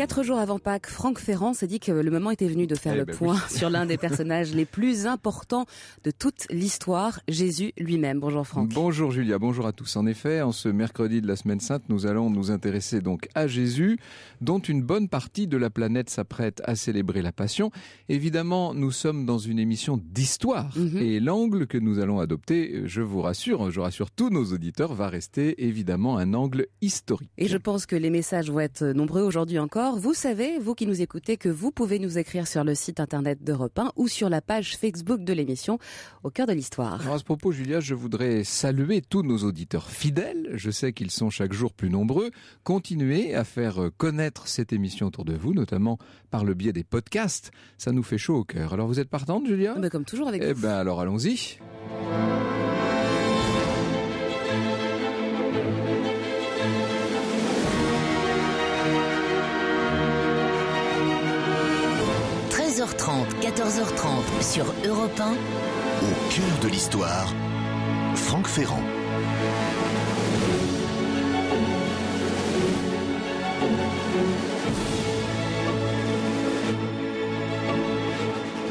Quatre jours avant Pâques, Franck Ferrand s'est dit que le moment était venu de faire eh le ben point sur l'un des personnages les plus importants de toute l'histoire, Jésus lui-même. Bonjour Franck. Bonjour Julia, bonjour à tous. En effet, en ce mercredi de la semaine sainte, nous allons nous intéresser donc à Jésus, dont une bonne partie de la planète s'apprête à célébrer la Passion. Évidemment, nous sommes dans une émission d'histoire mhm. et l'angle que nous allons adopter, euh, je vous rassure, je rassure tous nos auditeurs, va rester évidemment un angle historique. Et je pense que les messages vont être nombreux aujourd'hui encore vous savez, vous qui nous écoutez, que vous pouvez nous écrire sur le site internet d'Europe 1 ou sur la page Facebook de l'émission Au cœur de l'histoire. Alors à ce propos, Julia, je voudrais saluer tous nos auditeurs fidèles. Je sais qu'ils sont chaque jour plus nombreux. Continuez à faire euh, connaître cette émission autour de vous, notamment par le biais des podcasts. Ça nous fait chaud au cœur. Alors vous êtes partante, Julia bah, Comme toujours avec eh vous. Eh bien alors allons-y. 14 h 30 14h30 sur Europe 1. Au cœur de l'histoire, Franck Ferrand.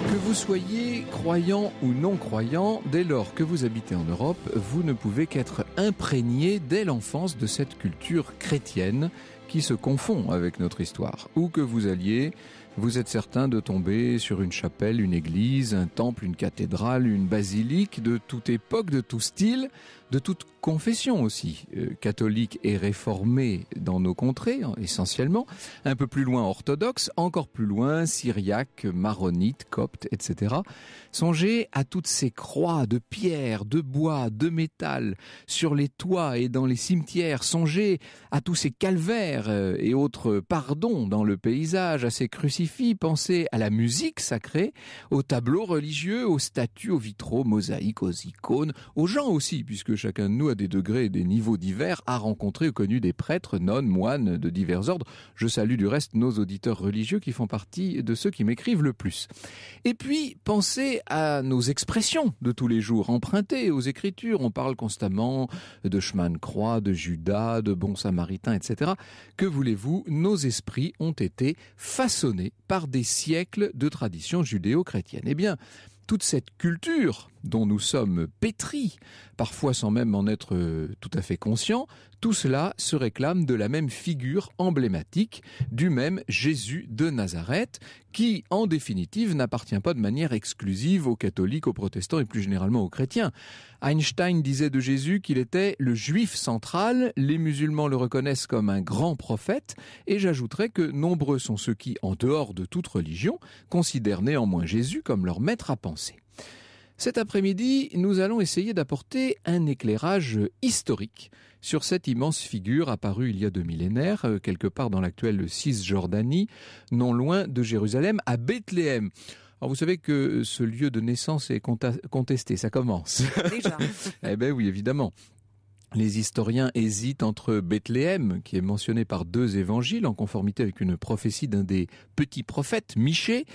Que vous soyez croyant ou non croyant, dès lors que vous habitez en Europe, vous ne pouvez qu'être imprégné dès l'enfance de cette culture chrétienne qui se confond avec notre histoire. Ou que vous alliez, vous êtes certain de tomber sur une chapelle, une église, un temple, une cathédrale, une basilique de toute époque, de tout style, de toute confession aussi, euh, catholique et réformée dans nos contrées hein, essentiellement, un peu plus loin orthodoxe, encore plus loin syriaque, maronite, copte, etc. Songez à toutes ces croix de pierre, de bois, de métal sur les toits et dans les cimetières, songez à tous ces calvaires euh, et autres pardons dans le paysage, à ces crucifix, pensez à la musique sacrée, aux tableaux religieux, aux statues, aux vitraux, mosaïques, aux icônes, aux gens aussi, puisque chacun de nous, à des degrés et des niveaux divers, a rencontré ou connu des prêtres, nonnes, moines de divers ordres. Je salue du reste nos auditeurs religieux qui font partie de ceux qui m'écrivent le plus. Et puis, pensez à nos expressions de tous les jours, empruntées aux Écritures. On parle constamment de chemin de croix, de Judas, de bon samaritain, etc. Que voulez-vous Nos esprits ont été façonnés par des siècles de traditions judéo-chrétiennes. Eh bien, toute cette culture dont nous sommes pétris, parfois sans même en être euh, tout à fait conscients, tout cela se réclame de la même figure emblématique, du même Jésus de Nazareth, qui, en définitive, n'appartient pas de manière exclusive aux catholiques, aux protestants et plus généralement aux chrétiens. Einstein disait de Jésus qu'il était le juif central, les musulmans le reconnaissent comme un grand prophète, et j'ajouterais que nombreux sont ceux qui, en dehors de toute religion, considèrent néanmoins Jésus comme leur maître à penser. Cet après-midi, nous allons essayer d'apporter un éclairage historique sur cette immense figure apparue il y a deux millénaires, euh, quelque part dans l'actuelle Cisjordanie, non loin de Jérusalem, à Bethléem. Alors vous savez que ce lieu de naissance est contesté, ça commence. Déjà. eh ben oui, évidemment. Les historiens hésitent entre Bethléem, qui est mentionné par deux évangiles en conformité avec une prophétie d'un des petits prophètes, Michée,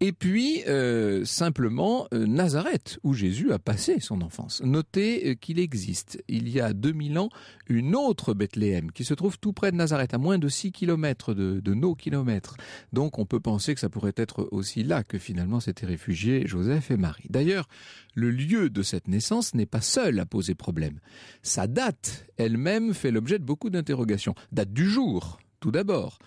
et puis euh, simplement euh, Nazareth, où Jésus a passé son enfance. Notez euh, qu'il existe, il y a 2000 ans, une autre Bethléem qui se trouve tout près de Nazareth, à moins de 6 kilomètres de, de nos kilomètres. Donc on peut penser que ça pourrait être aussi là que finalement s'étaient réfugiés Joseph et Marie. D'ailleurs, le lieu de cette naissance n'est pas seul à poser problème. Sa date elle-même fait l'objet de beaucoup d'interrogations. Date du jour, tout d'abord.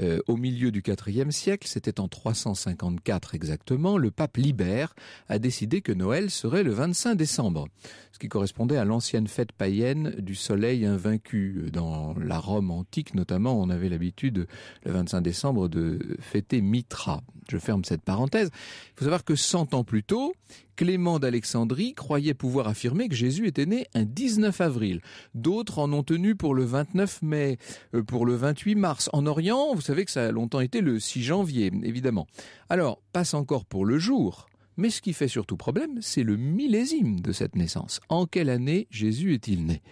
Euh, au milieu du IVe siècle, c'était en 354 exactement, le pape Libère a décidé que Noël serait le 25 décembre, ce qui correspondait à l'ancienne fête païenne du soleil invaincu. Dans la Rome antique notamment, on avait l'habitude le 25 décembre de fêter Mitra. Je ferme cette parenthèse. Il faut savoir que 100 ans plus tôt, Clément d'Alexandrie croyait pouvoir affirmer que Jésus était né un 19 avril. D'autres en ont tenu pour le 29 mai, euh, pour le 28 mars. En Orient, vous savez que ça a longtemps été le 6 janvier, évidemment. Alors, passe encore pour le jour. Mais ce qui fait surtout problème, c'est le millésime de cette naissance. En quelle année Jésus est-il né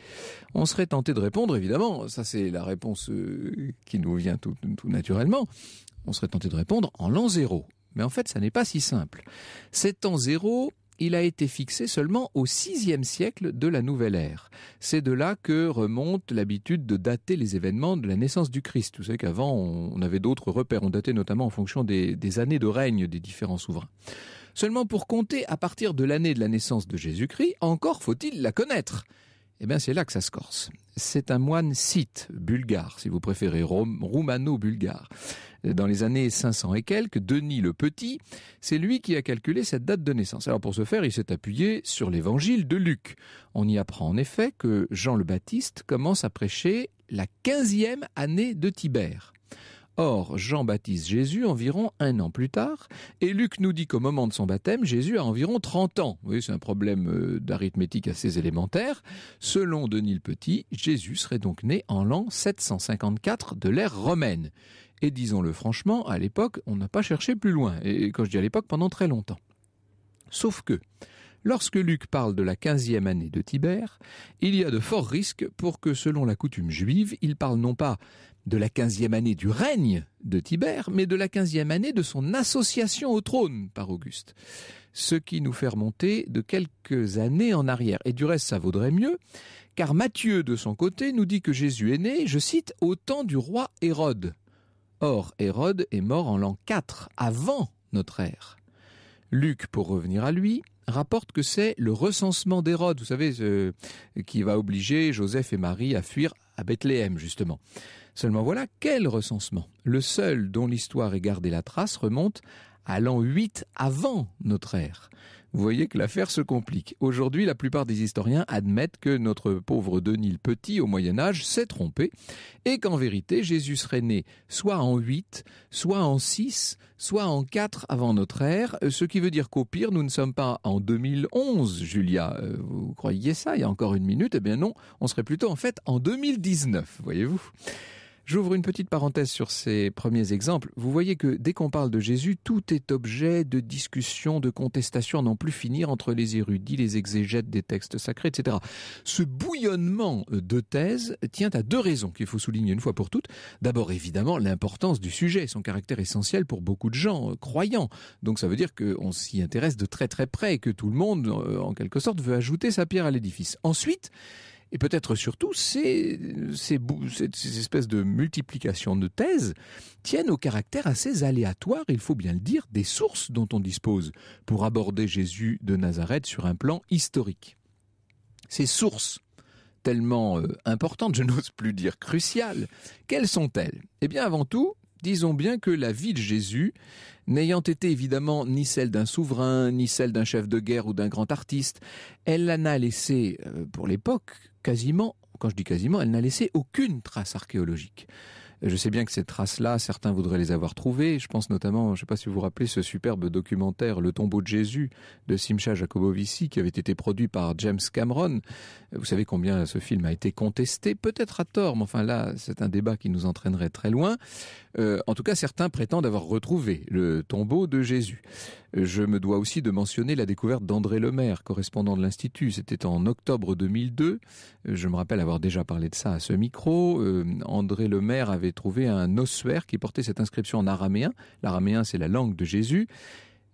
On serait tenté de répondre, évidemment, ça c'est la réponse euh, qui nous vient tout, tout naturellement, on serait tenté de répondre en l'an zéro. Mais en fait, ça n'est pas si simple. Cet an zéro, il a été fixé seulement au VIe siècle de la Nouvelle Ère. C'est de là que remonte l'habitude de dater les événements de la naissance du Christ. Vous savez qu'avant, on avait d'autres repères. On datait notamment en fonction des, années de règne des différents souverains. Seulement pour compter à partir de l'année de la naissance de Jésus-Christ, encore faut-il la connaître. Eh bien, c'est là que ça se corse. C'est un moine scythe, bulgare, si vous préférez, roumano-bulgare dans les années 500 et quelques, Denis le Petit, c'est lui qui a calculé cette date de naissance. Alors pour ce faire, il s'est appuyé sur l'évangile de Luc. On y apprend en effet que Jean le Baptiste commence à prêcher la quinzième année de Tibère. Or, Jean baptise Jésus environ un an plus tard, et Luc nous dit qu'au moment de son baptême, Jésus a environ 30 ans. Oui, c'est un problème euh, d'arithmétique assez élémentaire. Selon Denis le Petit, Jésus serait donc né en l'an 754 de l'ère romaine. Et disons-le franchement, à l'époque, on n'a pas cherché plus loin, et quand je dis à l'époque, pendant très longtemps. Sauf que, lorsque Luc parle de la quinzième année de Tibère, il y a de forts risques pour que, selon la coutume juive, il parle non pas de la quinzième année du règne de Tibère, mais de la quinzième année de son association au trône par Auguste. Ce qui nous fait remonter de quelques années en arrière. Et du reste, ça vaudrait mieux, car Matthieu, de son côté, nous dit que Jésus est né, je cite, au temps du roi Hérode. Or, Hérode est mort en l'an 4, avant notre ère. Luc, pour revenir à lui, rapporte que c'est le recensement d'Hérode, vous savez, qui va obliger Joseph et Marie à fuir à Bethléem, justement. Seulement voilà, quel recensement Le seul dont l'histoire est gardé la trace remonte à l'an 8 avant notre ère vous voyez que l'affaire se complique. Aujourd'hui, la plupart des historiens admettent que notre pauvre Denis le Petit au Moyen Âge s'est trompé et qu'en vérité Jésus serait né soit en 8, soit en 6, soit en 4 avant notre ère, ce qui veut dire qu'au pire, nous ne sommes pas en 2011, Julia. Euh, vous croyez ça il y a encore une minute Eh bien non, on serait plutôt en fait en 2019, voyez-vous. J'ouvre une petite parenthèse sur ces premiers exemples. Vous voyez que dès qu'on parle de Jésus, tout est objet de discussion, de contestation, non plus finir entre les érudits, les exégètes des textes sacrés, etc. Ce bouillonnement de thèses tient à deux raisons qu'il faut souligner une fois pour toutes. D'abord, évidemment, l'importance du sujet, son caractère essentiel pour beaucoup de gens euh, croyants. Donc ça veut dire qu'on s'y intéresse de très très près et que tout le monde, euh, en quelque sorte, veut ajouter sa pierre à l'édifice. Ensuite, et peut-être surtout ces, espèces de multiplications de thèses tiennent au caractère assez aléatoire, il faut bien le dire, des sources dont on dispose pour aborder Jésus de Nazareth sur un plan historique. Ces sources tellement euh, importantes, je n'ose plus dire cruciales, quelles sont-elles Eh bien avant tout, disons bien que la vie de Jésus, n'ayant été évidemment ni celle d'un souverain, ni celle d'un chef de guerre ou d'un grand artiste, elle l'a a laissé, euh, pour l'époque, quasiment, quand je dis quasiment, elle n'a laissé aucune trace archéologique. Je sais bien que ces traces-là, certains voudraient les avoir trouvées. Je pense notamment, je ne sais pas si vous vous rappelez, ce superbe documentaire Le tombeau de Jésus de Simcha Jacobovici qui avait été produit par James Cameron. Vous savez combien ce film a été contesté, peut-être à tort, mais enfin là, c'est un débat qui nous entraînerait très loin. Euh, en tout cas, certains prétendent avoir retrouvé le tombeau de Jésus. Je me dois aussi de mentionner la découverte d'André Lemaire, correspondant de l'Institut. C'était en octobre 2002. Je me rappelle avoir déjà parlé de ça à ce micro. Euh, André Lemaire avait trouvé un ossuaire qui portait cette inscription en araméen. L'araméen, c'est la langue de Jésus.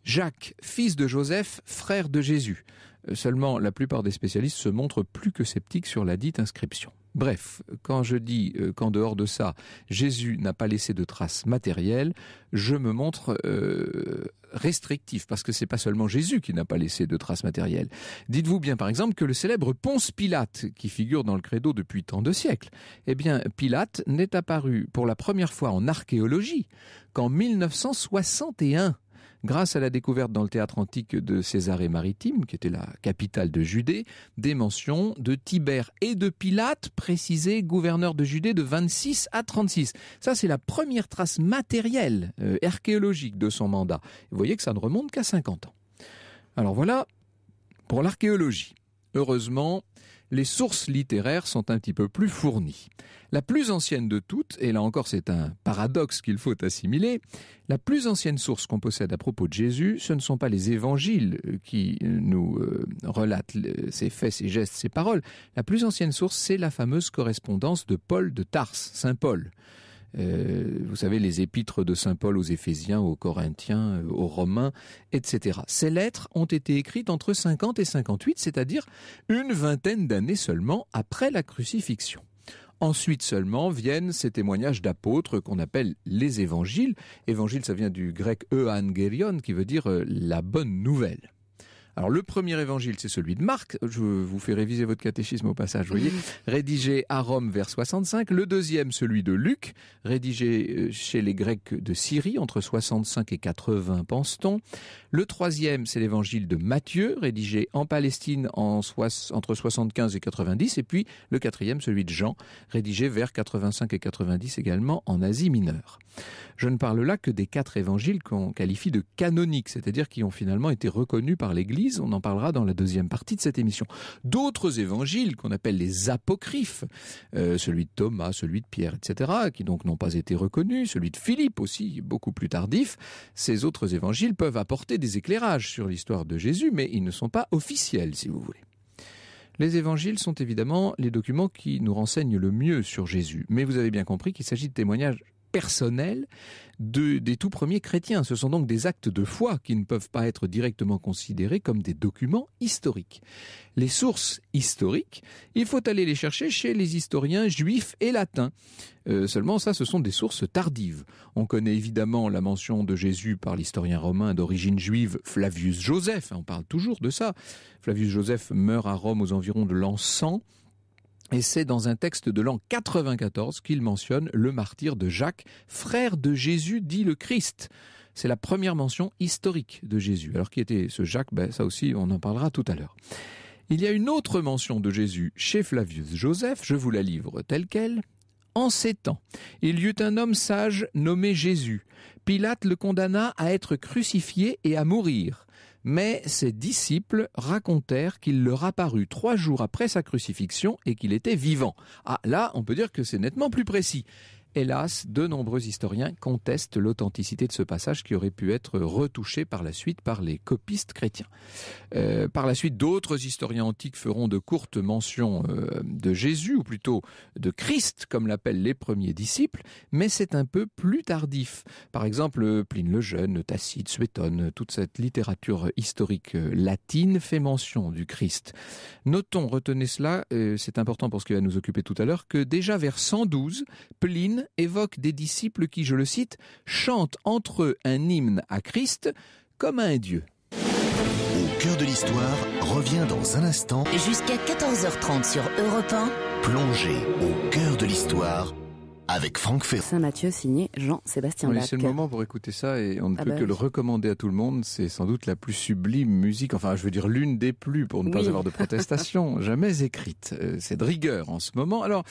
Jacques, fils de Joseph, frère de Jésus. Euh, seulement, la plupart des spécialistes se montrent plus que sceptiques sur la dite inscription. Bref, quand je dis euh, qu'en dehors de ça, Jésus n'a pas laissé de traces matérielles, je me montre euh, restrictif parce que c'est pas seulement Jésus qui n'a pas laissé de traces matérielles. Dites-vous bien par exemple que le célèbre Ponce Pilate qui figure dans le credo depuis tant de siècles, eh bien Pilate n'est apparu pour la première fois en archéologie qu'en 1961 grâce à la découverte dans le théâtre antique de Césarée maritime, qui était la capitale de Judée, des mentions de Tibère et de Pilate, précisés gouverneur de Judée de 26 à 36. Ça, c'est la première trace matérielle, euh, archéologique de son mandat. Vous voyez que ça ne remonte qu'à 50 ans. Alors voilà pour l'archéologie. Heureusement, les sources littéraires sont un petit peu plus fournies. La plus ancienne de toutes, et là encore c'est un paradoxe qu'il faut assimiler, la plus ancienne source qu'on possède à propos de Jésus, ce ne sont pas les évangiles euh, qui euh, nous euh, relatent ses faits, ses gestes, ses paroles. La plus ancienne source, c'est la fameuse correspondance de Paul de Tarse, Saint Paul. Euh, vous savez, les épîtres de Saint Paul aux Éphésiens, aux Corinthiens, euh, aux Romains, etc. Ces lettres ont été écrites entre 50 et 58, c'est-à-dire une vingtaine d'années seulement après la crucifixion. Ensuite seulement viennent ces témoignages d'apôtres qu'on appelle les évangiles. Évangile, ça vient du grec euangelion, qui veut dire euh, la bonne nouvelle. Alors le premier évangile, c'est celui de Marc. Je vous fais réviser votre catéchisme au passage, vous voyez. Rédigé à Rome vers 65. Le deuxième, celui de Luc, rédigé euh, chez les Grecs de Syrie entre 65 et 80, pense-t-on. Le troisième, c'est l'évangile de Matthieu, rédigé en Palestine entre 75 et 90. Et puis le quatrième, celui de Jean, rédigé vers 85 et 90 également en Asie mineure. Je ne parle là que des quatre évangiles qu'on qualifie de canoniques, c'est-à-dire qui ont finalement été reconnus par l'Église on en parlera dans la deuxième partie de cette émission. D'autres évangiles qu'on appelle les apocryphes, euh, celui de Thomas, celui de Pierre, etc., qui donc n'ont pas été reconnus, celui de Philippe aussi, beaucoup plus tardif, ces autres évangiles peuvent apporter des éclairages sur l'histoire de Jésus, mais ils ne sont pas officiels, si vous voulez. Les évangiles sont évidemment les documents qui nous renseignent le mieux sur Jésus, mais vous avez bien compris qu'il s'agit de témoignages personnel des tout premiers chrétiens. Ce sont donc des actes de foi qui ne peuvent pas être directement considérés comme des documents historiques. Les sources historiques, il faut aller les chercher chez les historiens juifs et latins. Euh, seulement ça, ce sont des sources tardives. On connaît évidemment la mention de Jésus par l'historien romain d'origine juive Flavius Joseph. Hein, on parle toujours de ça. Flavius Joseph meurt à Rome aux environs de l'an 100. Et c'est dans un texte de l'an 94 qu'il mentionne le martyr de Jacques, frère de Jésus, dit le Christ. C'est la première mention historique de Jésus. Alors qui était ce Jacques ben, Ça aussi, on en parlera tout à l'heure. Il y a une autre mention de Jésus chez Flavius Joseph, je vous la livre telle qu'elle. En ces temps, il y eut un homme sage nommé Jésus. Pilate le condamna à être crucifié et à mourir mais ses disciples racontèrent qu'il leur apparut trois jours après sa crucifixion et qu'il était vivant. Ah là, on peut dire que c'est nettement plus précis hélas, de nombreux historiens contestent l'authenticité de ce passage qui aurait pu être retouché par la suite par les copistes chrétiens. Euh, par la suite, d'autres historiens antiques feront de courtes mentions euh, de Jésus, ou plutôt de Christ, comme l'appellent les premiers disciples, mais c'est un peu plus tardif. Par exemple, Pline le Jeune, Tacite, Suétone, toute cette littérature historique euh, latine fait mention du Christ. Notons, retenez cela, c'est important pour ce qui va nous occuper tout à l'heure, que déjà vers 112, Pline évoque des disciples qui, je le cite, chantent entre eux un hymne à Christ comme à un Dieu. Au cœur de l'histoire revient dans un instant jusqu'à 14h30 sur Europe 1. Plongée au cœur de l'histoire avec Franck Ferrand. Saint-Mathieu, signé Jean-Sébastien oui, C'est le moment pour écouter ça et on ne ah peut bah que le recommander à tout le monde. C'est sans doute la plus sublime musique, enfin je veux dire l'une des plus pour ne pas avoir de protestation, jamais écrite. Euh, c'est de rigueur en ce moment. Alors,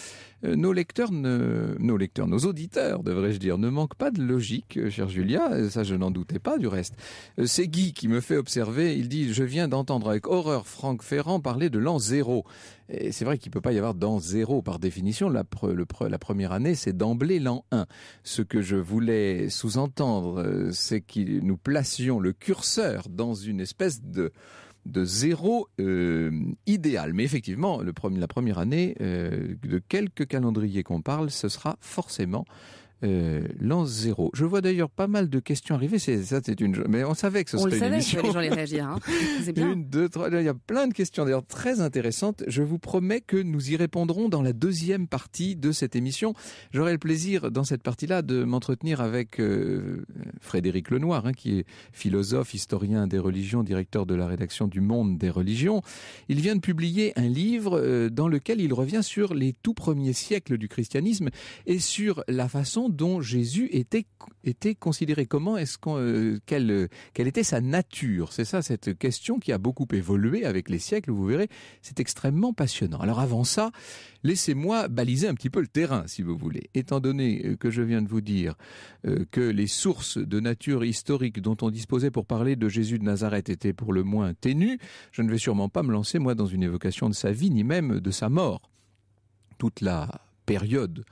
euh, nos lecteurs, nos lecteurs, nos auditeurs, devrais-je dire, ne manquent pas de logique, euh, cher Julia. Ça, je n'en doutais pas du reste. C'est Guy qui me fait observer. Il dit, je viens d'entendre avec horreur Franck Ferrand parler de l'an zéro c'est vrai qu'il ne peut pas y avoir dans zéro par définition. La, première année, c'est d'emblée l'an 1. Ce que je voulais sous-entendre, euh, c'est que nous placions le curseur dans une espèce de de zéro euh, idéal. Mais effectivement, le la première année, euh, de quelque calendrier qu'on parle, ce sera forcément euh, l'an zéro. Je vois d'ailleurs pas mal de questions arriver. ça, c'est une. Mais on savait que ce serait une émission. les gens les réagir. Hein. Une, deux, trois. Il y a plein de questions d'ailleurs très intéressantes. Je vous promets que nous y répondrons dans la deuxième partie de cette émission. J'aurai le plaisir dans cette partie-là de m'entretenir avec euh, Frédéric Lenoir, hein, qui est philosophe, historien des religions, directeur de la rédaction du Monde des religions. Il vient de publier un livre euh, dans lequel il revient sur les tout premiers siècles du christianisme et sur la façon dont Jésus était, considéré Comment est-ce euh, quelle, était sa nature C'est ça cette question qui a beaucoup évolué avec les siècles, vous verrez, c'est extrêmement passionnant. Alors avant ça, laissez-moi baliser un petit peu le terrain, si vous voulez. Étant donné euh, que je viens de vous dire euh, que les sources de nature historique dont on disposait pour parler de Jésus de Nazareth étaient pour le moins ténues, je ne vais sûrement pas me lancer, moi, dans une évocation de sa vie, ni même de sa mort. Toute la période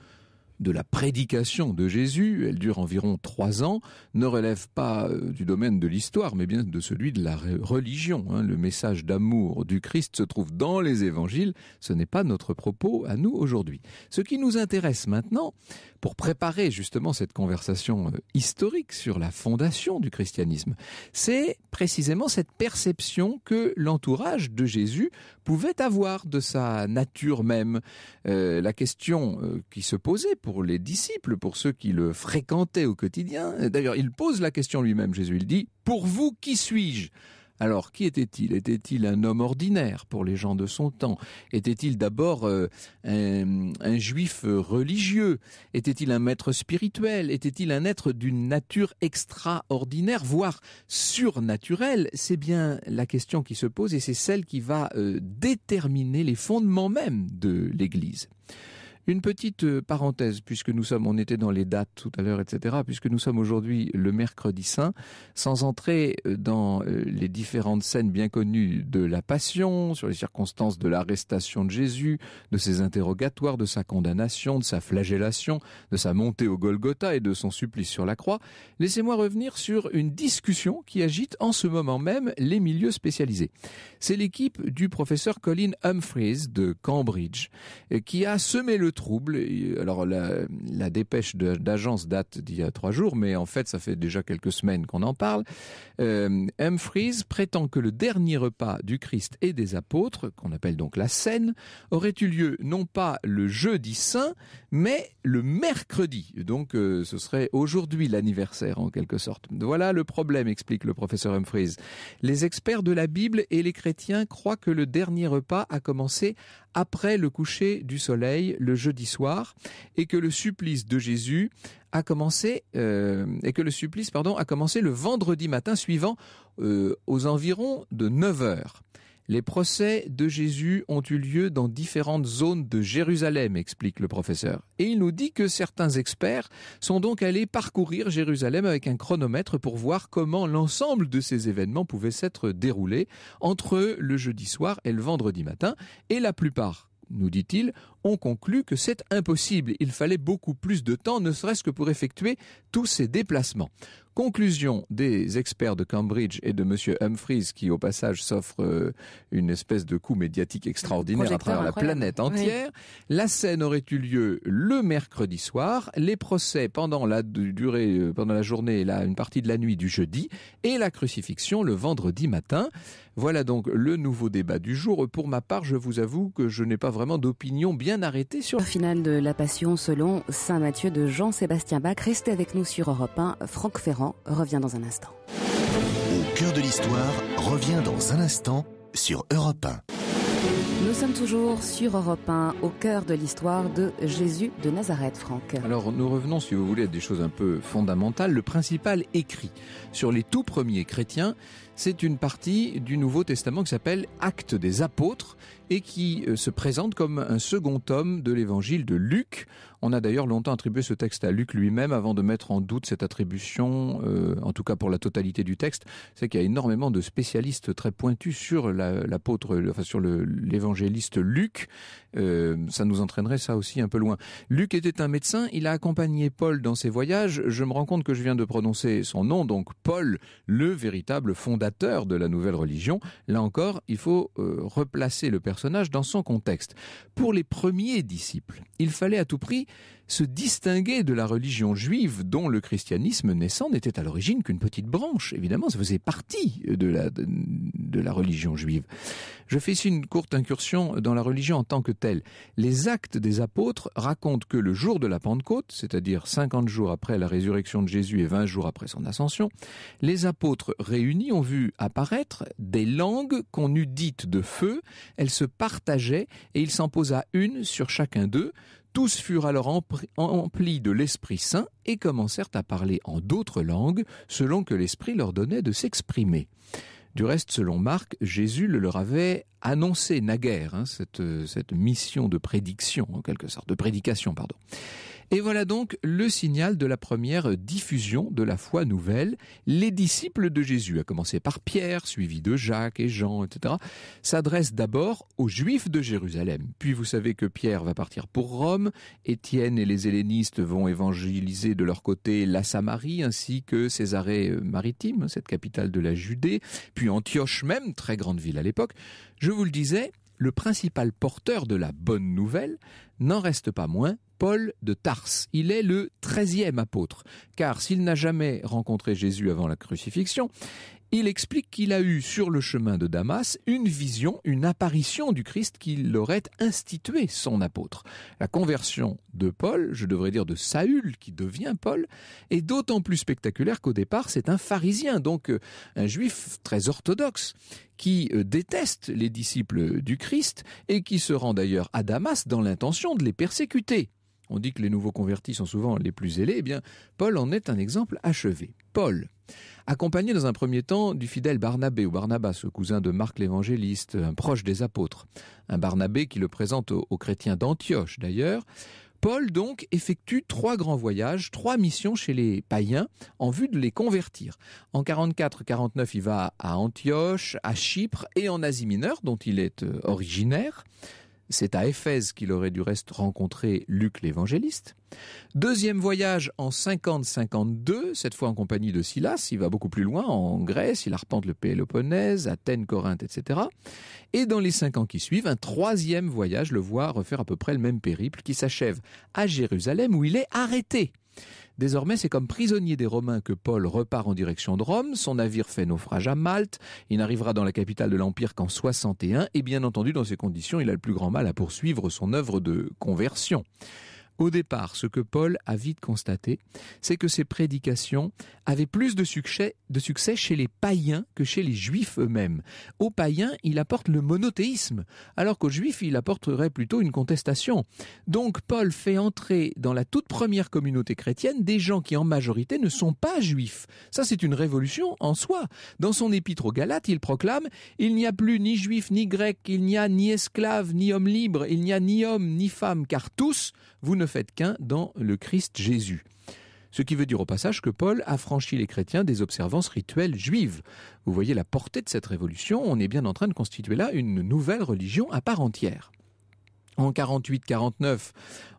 de la prédication de Jésus, elle dure environ trois ans, ne relève pas euh, du domaine de l'histoire, mais bien de celui de la religion. Hein. Le message d'amour du Christ se trouve dans les évangiles, ce n'est pas notre propos à nous aujourd'hui. Ce qui nous intéresse maintenant, pour préparer justement cette conversation euh, historique sur la fondation du christianisme, c'est précisément cette perception que l'entourage de Jésus pouvait avoir de sa nature même. Euh, la question qui se posait pour pour les disciples, pour ceux qui le fréquentaient au quotidien. D'ailleurs, il pose la question lui-même, Jésus, il dit, Pour vous, qui suis-je alors, qui était-il Était-il un homme ordinaire pour les gens de son temps Était-il d'abord euh, un, juif religieux Était-il un maître spirituel Était-il un être d'une nature extraordinaire, voire surnaturelle C'est bien la question qui se pose et c'est celle qui va euh, déterminer les fondements même de l'Église. Une petite euh, parenthèse, puisque nous sommes, on était dans les dates tout à l'heure, etc., puisque nous sommes aujourd'hui le mercredi saint, sans entrer euh, dans euh, les différentes scènes bien connues de la Passion, sur les circonstances de l'arrestation de Jésus, de ses interrogatoires, de sa condamnation, de sa flagellation, de sa montée au Golgotha et de son supplice sur la croix, laissez-moi revenir sur une discussion qui agite en ce moment même les milieux spécialisés. C'est l'équipe du professeur Colin Humphreys de Cambridge qui a semé le trouble. Euh, alors la, dépêche d'agence date d'il y a trois jours, mais en fait ça fait déjà quelques semaines qu'on en parle. Euh, Humphries prétend que le dernier repas du Christ et des apôtres, qu'on appelle donc la scène, aurait eu lieu non pas le jeudi saint, mais le mercredi. Donc euh, ce serait aujourd'hui l'anniversaire en quelque sorte. Voilà le problème, explique le professeur Humphries. Les experts de la Bible et les chrétiens croient que le dernier repas a commencé après le coucher du soleil le jeudi soir et que le supplice de Jésus a commencé euh, et que le supplice pardon a commencé le vendredi matin suivant euh, aux environs de 9 heures. Les procès de Jésus ont eu lieu dans différentes zones de Jérusalem, explique le professeur. Et il nous dit que certains experts sont donc allés parcourir Jérusalem avec un chronomètre pour voir comment l'ensemble de ces événements pouvaient s'être déroulés entre le jeudi soir et le vendredi matin. Et la plupart nous dit-il, ont conclu que c'est impossible. Il fallait beaucoup plus de temps, ne serait-ce que pour effectuer tous ces déplacements. Conclusion des experts de Cambridge et de M. Humphreys, qui au passage s'offre euh, une espèce de coup médiatique extraordinaire à travers la planète entière. La scène aurait eu lieu le mercredi soir, les procès pendant la durée, euh, pendant la journée et une partie de la nuit du jeudi, et la crucifixion le vendredi matin. Voilà donc le nouveau débat du jour. Pour ma part, je vous avoue que je n'ai pas vraiment d'opinion arrêté sur... La finale de La Passion selon Saint Matthieu de Jean-Sébastien Bach. Restez avec nous sur Europe 1. Franck Ferrand revient dans un instant. Au cœur de l'histoire revient dans un instant sur Europe 1. Nous sommes toujours sur Europe 1, au cœur de l'histoire de Jésus de Nazareth, Franck. Alors nous revenons, si vous voulez, à des choses un peu fondamentales. Le principal écrit sur les tout premiers chrétiens, c'est une partie du Nouveau Testament qui s'appelle Actes des Apôtres et qui euh, se présente comme un second tome de l'évangile de Luc. On a d'ailleurs longtemps attribué ce texte à Luc lui-même avant de mettre en doute cette attribution, euh, en tout cas pour la totalité du texte. C'est qu'il y a énormément de spécialistes très pointus sur l'apôtre, enfin sur l'évangéliste Luc. Euh, ça nous entraînerait ça aussi un peu loin. Luc était un médecin, il a accompagné Paul dans ses voyages. Je me rends compte que je viens de prononcer son nom, donc Paul, le véritable fondateur de la nouvelle religion, là encore, il faut euh, replacer le personnage dans son contexte. Pour les premiers disciples, il fallait à tout prix se distinguer de la religion juive dont le christianisme naissant n'était à l'origine qu'une petite branche. Évidemment, ça faisait partie de la, de, de la religion juive. Je fais ici une courte incursion dans la religion en tant que telle. Les actes des apôtres racontent que le jour de la Pentecôte, c'est-à-dire 50 jours après la résurrection de Jésus et 20 jours après son ascension, les apôtres réunis ont vu apparaître des langues qu'on eût dites de feu. Elles se partageaient et il s'en posa une sur chacun d'eux tous furent alors emplis de l'Esprit Saint et commencèrent à parler en d'autres langues selon que l'Esprit leur donnait de s'exprimer. Du reste, selon Marc, Jésus le leur avait annoncé naguère, hein, cette, cette mission de prédiction, en quelque sorte, de prédication, pardon. Et voilà donc le signal de la première diffusion de la foi nouvelle. Les disciples de Jésus, à commencer par Pierre, suivi de Jacques et Jean, etc., s'adressent d'abord aux Juifs de Jérusalem. Puis vous savez que Pierre va partir pour Rome, Étienne et les hellénistes vont évangéliser de leur côté la Samarie ainsi que Césarée maritime, cette capitale de la Judée, puis Antioche même, très grande ville à l'époque. Je vous le disais, le principal porteur de la bonne nouvelle n'en reste pas moins Paul de Tarse. Il est le treizième apôtre, car s'il n'a jamais rencontré Jésus avant la crucifixion, il explique qu'il a eu sur le chemin de Damas une vision, une apparition du Christ qui l'aurait institué son apôtre. La conversion de Paul, je devrais dire de Saül qui devient Paul, est d'autant plus spectaculaire qu'au départ c'est un pharisien, donc euh, un juif très orthodoxe, qui euh, déteste les disciples du Christ et qui se rend d'ailleurs à Damas dans l'intention de les persécuter. On dit que les nouveaux convertis sont souvent les plus ailés, eh bien Paul en est un exemple achevé. Paul, accompagné dans un premier temps du fidèle Barnabé ou Barnabas, le cousin de Marc l'évangéliste, un proche des apôtres, un Barnabé qui le présente aux, chrétiens d'Antioche d'ailleurs. Paul donc effectue trois grands voyages, trois missions chez les païens en vue de les convertir. En 44-49, il va à Antioche, à Chypre et en Asie mineure dont il est euh, originaire. C'est à Éphèse qu'il aurait du reste rencontré Luc l'évangéliste. Deuxième voyage en 50-52, cette fois en compagnie de Silas, il va beaucoup plus loin, en Grèce, il arpente le Péloponnèse, Athènes, Corinthe, etc. Et dans les cinq ans qui suivent, un troisième voyage le voit refaire à peu près le même périple qui s'achève à Jérusalem où il est arrêté. Désormais, c'est comme prisonnier des Romains que Paul repart en direction de Rome. Son navire fait naufrage à Malte. Il n'arrivera dans la capitale de l'Empire qu'en 61. Et bien entendu, dans ces conditions, il a le plus grand mal à poursuivre son œuvre de conversion. Au départ, ce que Paul a vite constaté, c'est que ses prédications avaient plus de succès, de succès chez les païens que chez les juifs eux-mêmes. Aux païens, il apporte le monothéisme, alors qu'aux juifs, il apporterait plutôt une contestation. Donc Paul fait entrer dans la toute première communauté chrétienne des gens qui en majorité ne sont pas juifs. Ça, c'est une révolution en soi. Dans son épître aux Galates, il proclame Il n'y a plus ni juif ni grec, il n'y a ni esclave ni homme libre, il n'y a ni homme ni femme, car tous vous ne faites qu'un dans le Christ Jésus. Ce qui veut dire au passage que Paul affranchit les chrétiens des observances rituelles juives. Vous voyez la portée de cette révolution, on est bien en train de constituer là une nouvelle religion à part entière. En 48-49,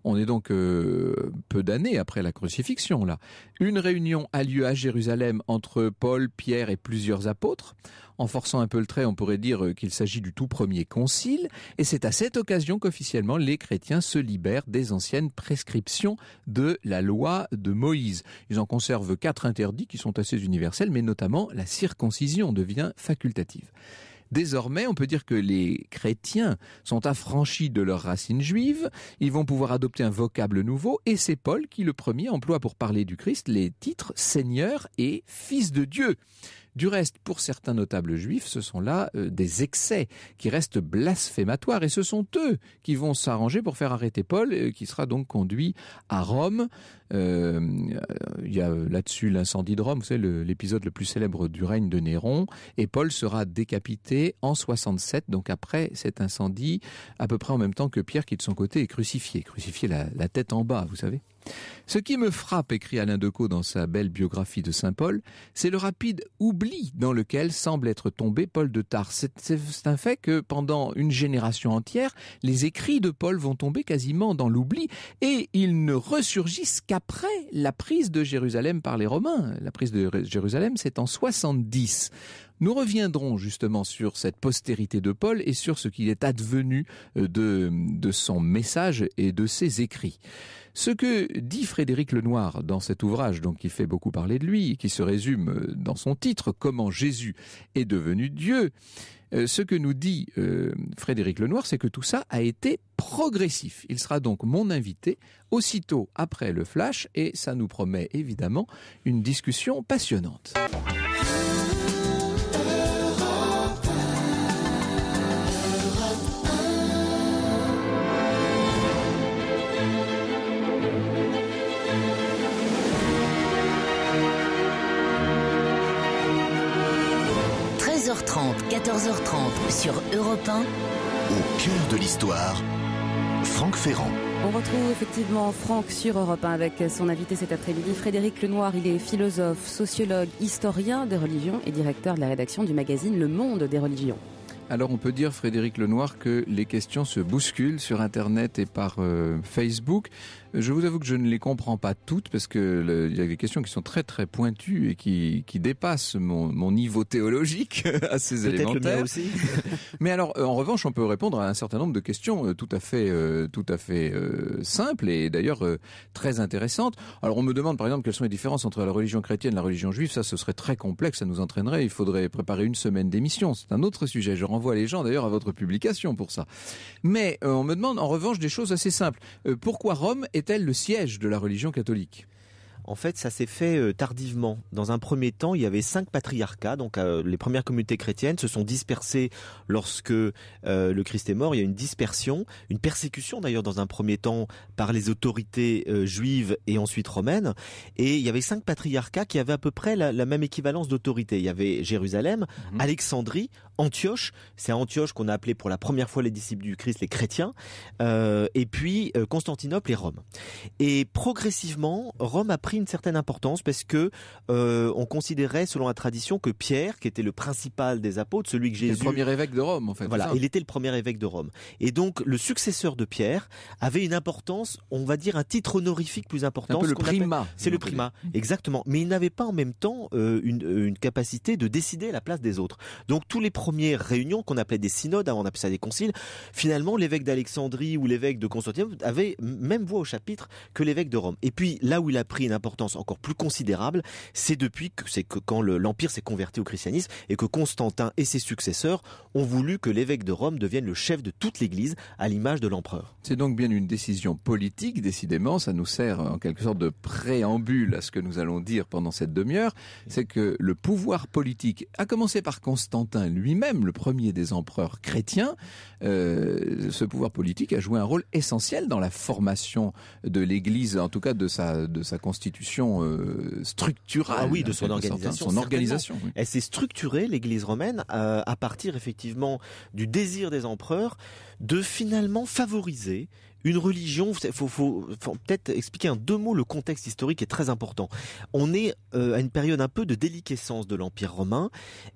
on est donc euh, peu d'années après la crucifixion là. Une réunion a lieu à Jérusalem entre Paul, Pierre et plusieurs apôtres. En forçant un peu le trait, on pourrait dire euh, qu'il s'agit du tout premier concile et c'est à cette occasion qu'officiellement les chrétiens se libèrent des anciennes prescriptions de la loi de Moïse. Ils en conservent quatre interdits qui sont assez universels mais notamment la circoncision devient facultative. Désormais, on peut dire que les chrétiens sont affranchis de leurs racines juives, ils vont pouvoir adopter un vocable nouveau, et c'est Paul qui le premier emploie pour parler du Christ les titres Seigneur et Fils de Dieu. Du reste, pour certains notables juifs, ce sont là euh, des excès qui restent blasphématoires et ce sont eux qui vont s'arranger pour faire arrêter Paul, euh, qui sera donc conduit à Rome. Euh, il y a là-dessus l'incendie de Rome, vous l'épisode le, plus célèbre du règne de Néron, et Paul sera décapité en 67, donc après cet incendie, à peu près en même temps que Pierre qui de son côté est crucifié, crucifié la tête en bas, vous savez. Ce qui me frappe, écrit Alain Decaux dans sa belle biographie de Saint Paul, c'est le rapide oubli dans lequel semble être tombé Paul de Tarse. C'est un fait que pendant une génération entière, les écrits de Paul vont tomber quasiment dans l'oubli et ils ne ressurgissent qu'après la prise de Jérusalem par les Romains. La prise de Jérusalem, c'est en 70. Nous reviendrons justement sur cette postérité de Paul et sur ce qu'il est advenu euh, de, son message et de ses écrits. Ce que dit Frédéric Lenoir dans cet ouvrage, donc qui fait beaucoup parler de lui, qui se résume euh, dans son titre, Comment Jésus est devenu Dieu, euh, ce que nous dit Frédéric Lenoir, c'est que tout ça a été progressif. Il sera donc mon invité aussitôt après le flash et ça nous promet évidemment une discussion passionnante. 14h30 sur Europe 1. Au cœur de l'histoire, Franck Ferrand. On retrouve effectivement Franck sur Europe 1 avec son invité cet après-midi, Frédéric Lenoir. Il est philosophe, sociologue, historien des religions et directeur de la rédaction du magazine Le Monde des religions. Alors on peut dire, Frédéric Lenoir, que les questions se bousculent sur Internet et par euh, Facebook. Je vous avoue que je ne les comprends pas toutes parce que il y a des questions qui sont très très pointues et qui, qui dépassent mon, mon niveau théologique à ces aussi. Mais alors, euh, en revanche, on peut répondre à un certain nombre de questions euh, tout à fait euh, tout à fait simples et d'ailleurs très intéressantes. Alors, on me demande par exemple quelles sont les différences entre la religion chrétienne et la religion juive. Ça, ce serait très complexe, ça nous entraînerait. Il faudrait préparer une semaine d'émission. C'est un autre sujet. Je renvoie les gens d'ailleurs à votre publication pour ça. Mais on me demande en revanche des choses assez simples. pourquoi Rome est est-elle le siège de la religion catholique en fait, ça s'est fait euh, tardivement. Dans un premier temps, il y avait cinq patriarcats, donc euh, les premières communautés chrétiennes se sont dispersées lorsque euh, le Christ est mort. Il y a une dispersion, une persécution d'ailleurs dans un premier temps par les autorités juives et ensuite romaines. Et il y avait cinq patriarcats qui avaient à peu près la, même équivalence d'autorité. Il y avait Jérusalem, mhm. Alexandrie, Antioche. C'est à Antioche qu'on a appelé pour la première fois les disciples du Christ les chrétiens. et puis Constantinople et Rome. Et progressivement, Rome a pris une certaine importance parce que euh, on considérait, selon la tradition, que Pierre, qui était le principal des apôtres, celui que Jésus, le premier évêque de Rome, en fait. Voilà, il était le premier évêque de Rome. Et donc le successeur de Pierre avait une importance, on va dire un titre honorifique plus important. C'est le primat. C'est le primat, mm-hmm. exactement. Mais il n'avait pas en même temps euh, euh, une, capacité de décider à la place des autres. Donc tous les premières réunions qu'on appelait des synodes, avant on appelait ça des conciles, finalement l'évêque d'Alexandrie ou l'évêque de Constantinople avait même voix au chapitre que l'évêque de Rome. Et puis là où il a pris une importance encore plus considérable, c'est depuis que c'est que quand l'Empire s'est converti au christianisme et que Constantin et ses successeurs ont voulu que l'évêque de Rome devienne le chef de toute l'Église à l'image de l'empereur. C'est donc bien une décision politique, décidément, ça nous sert en quelque sorte de préambule à ce que nous allons dire pendant cette demi-heure, c'est que le pouvoir politique, à commencer par Constantin lui-même, le premier des empereurs chrétiens, euh, ce pouvoir politique a joué un rôle essentiel dans la formation de l'Église, en tout cas de sa, de sa constitution institution euh, ah de son hein, organisation. Elle s'est structurée, l'Église romaine, euh, à partir effectivement du désir des empereurs de finalement favoriser une religion, il faut, peut-être expliquer en deux mots le contexte historique est très important. On est euh, à une période un peu de déliquescence de l'Empire romain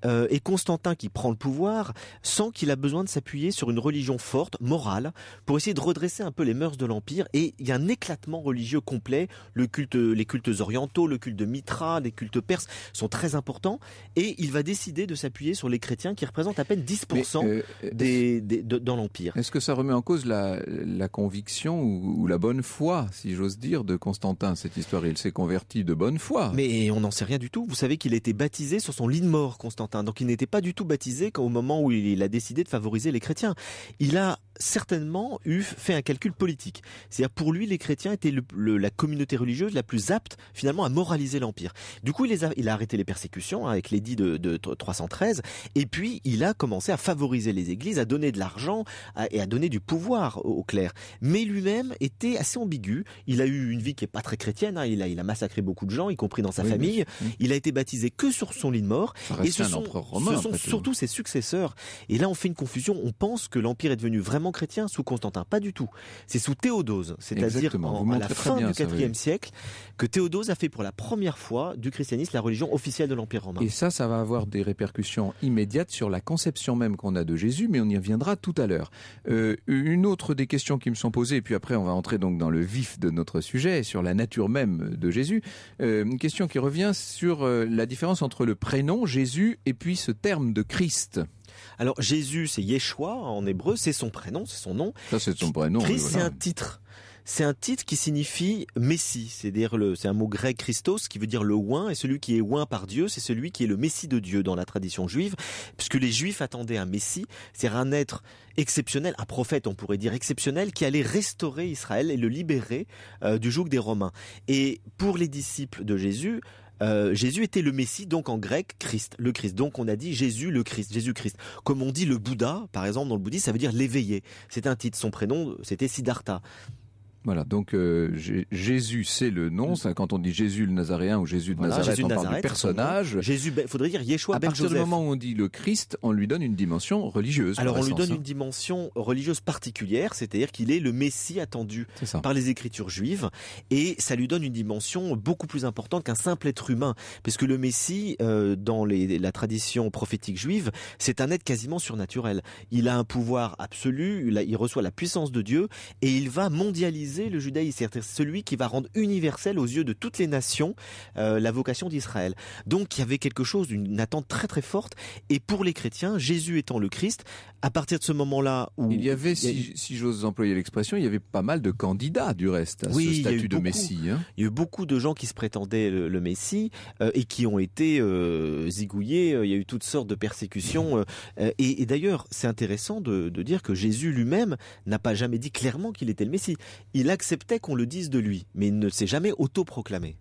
euh, et Constantin qui prend le pouvoir sent qu'il a besoin de s'appuyer sur une religion forte, morale, pour essayer de redresser un peu les mœurs de l'Empire et il y a un éclatement religieux complet. Le culte, les cultes orientaux, le culte de Mitra, les cultes perses sont très importants et il va décider de s'appuyer sur les chrétiens qui représentent à peine 10% euh, des, dans l'Empire. Est-ce que ça remet en cause la, la conviction ou, la bonne foi, si j'ose dire, de Constantin, cette histoire. Il s'est converti de bonne foi. Mais on n'en sait rien du tout. Vous savez qu'il a été baptisé sur son lit de mort, Constantin. Donc il n'était pas du tout baptisé au moment où il a décidé de favoriser les chrétiens. Il a certainement eu fait un calcul politique. C'est-à-dire pour lui, les chrétiens étaient la communauté religieuse la plus apte finalement à moraliser l'empire. Du coup, il, les a, il a arrêté les persécutions hein, avec l'édit de, 313, et puis il a commencé à favoriser les églises, à donner de l'argent et à donner du pouvoir aux clercs mais lui-même était assez ambigu. Il a eu une vie qui est pas très chrétienne. Hein. Il a il a massacré beaucoup de gens, y compris dans sa famille. Mm. Il a été baptisé que sur son lit de mort. et ce sont, ce sont surtout ses successeurs. Et là, on fait une confusion. On pense que l'empire est devenu vraiment chrétien sous Constantin. Pas du tout. C'est sous Théodose, c'est-à-dire à la fin du IVe siècle, que Théodose a fait pour la première fois du christianisme la religion officielle de l'empire romain. Et ça, ça va avoir des répercussions immédiates sur la conception même qu'on a de Jésus, mais on y reviendra tout à l'heure. Euh, une autre des questions qui me sont et puis après on va entrer donc dans le vif de notre sujet, sur la nature même de Jésus. Euh, une question qui revient sur euh, la différence entre le prénom Jésus et puis ce terme de Christ. Alors Jésus, c'est Yeshua en hébreu, c'est son prénom, c'est son nom. Ça, c'est son prénom. Christ, c'est un titre. C'est un titre qui signifie Messie, c'est-à-dire le, c'est un mot grec Christos qui veut dire le oint, et celui qui est oint par Dieu, c'est celui qui est le Messie de Dieu dans la tradition juive, puisque les Juifs attendaient un Messie, c'est-à-dire un être exceptionnel, un prophète on pourrait dire exceptionnel, qui allait restaurer Israël et le libérer euh, du joug des Romains. Et pour les disciples de Jésus, euh, Jésus était le Messie, donc en grec, Christ, le Christ. Donc on a dit Jésus le Christ, Jésus-Christ. Comme on dit le Bouddha, par exemple, dans le bouddhisme, ça veut dire l'éveillé. C'est un titre. Son prénom, c'était Siddhartha. Voilà, donc euh, Jésus, c'est le nom. Mm. quand on dit Jésus le Nazaréen ou Jésus de Nazareth, on parle du personnage. Jésus, il ben, faudrait dire Yeshua. À ben partir du moment où on dit le Christ, on lui donne une dimension religieuse. Alors on lui donne hein. une dimension religieuse particulière, c'est-à-dire qu'il est le Messie attendu par les Écritures juives, et ça lui donne une dimension beaucoup plus importante qu'un simple être humain, puisque le Messie, euh, dans les, la tradition prophétique juive, c'est un être quasiment surnaturel. Il a un pouvoir absolu, il reçoit la puissance de Dieu, et il va mondialiser le judaïsme, c'est-à-dire celui qui va rendre universel aux yeux de toutes les nations euh, la vocation d'Israël. Donc il y avait quelque chose d'une attente très très forte. Et pour les chrétiens, Jésus étant le Christ, à partir de ce moment-là où il y avait, si, j'ose employer l'expression, il y avait pas mal de candidats du reste à ce statut de Messie. Hein. Il y a eu beaucoup de gens qui se prétendaient le, Messie euh, et qui ont été euh, zigouillés. Il y a eu toutes sortes de persécutions. et, d'ailleurs, c'est intéressant de, de, dire que Jésus lui-même n'a pas jamais dit clairement qu'il était le Messie. Il il acceptait qu'on le dise de lui, mais il ne s'est jamais autoproclamé.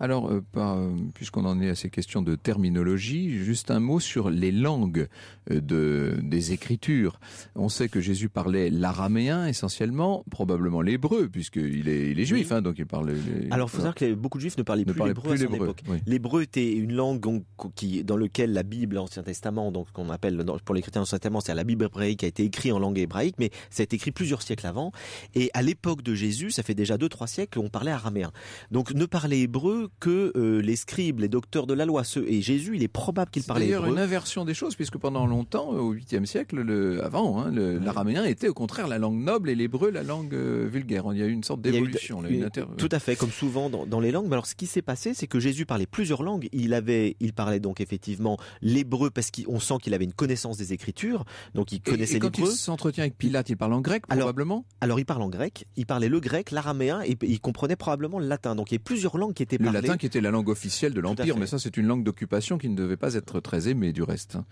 Alors, euh, euh, puisqu'on en est à ces questions de terminologie, juste un mot sur les langues euh, des Écritures. On sait que Jésus parlait l'araméen essentiellement, probablement l'hébreu, puisqu'il est, il est juif, hein, donc il parle... Alors, il faut savoir que beaucoup de juifs ne parlaient plus l'hébreu à L'hébreu était une langue qui, dans laquelle la Bible, l'Ancien Testament, donc qu'on appelle pour les chrétiens l'Ancien Testament, c'est la Bible hébraïque a été écrite en langue hébraïque, mais ça a été écrit plusieurs siècles avant. Et à l'époque de Jésus, ça fait déjà 2-3 siècles, on parlait araméen. Donc ne parler hébreu que euh, les scribes, les docteurs de la loi. Ceux, et Jésus, il est probable qu'il parlait hébreu. D'ailleurs, une inversion des choses, puisque pendant longtemps, au 8e siècle, le, avant, hein, l'araméen était au contraire la langue noble et l'hébreu la langue euh, vulgaire. Il y a eu une sorte d'évolution. Tout à fait, comme souvent dans, les langues. Mais alors, ce qui s'est passé, c'est que Jésus parlait plusieurs langues. Il avait, il parlait donc effectivement l'hébreu parce qu'on sent qu'il avait une connaissance des Écritures, donc il connaissait l'hébreu. Et, quand il s'entretient avec Pilate, il parle en grec probablement. Alors, il parle en grec, il parlait le grec, l'araméen et il comprenait probablement le latin. Donc il y a plusieurs langues qui étaient parlées latin qui était la langue officielle de l'Empire, mais ça c'est une langue d'occupation qui ne devait pas être très aimée du reste. Hein.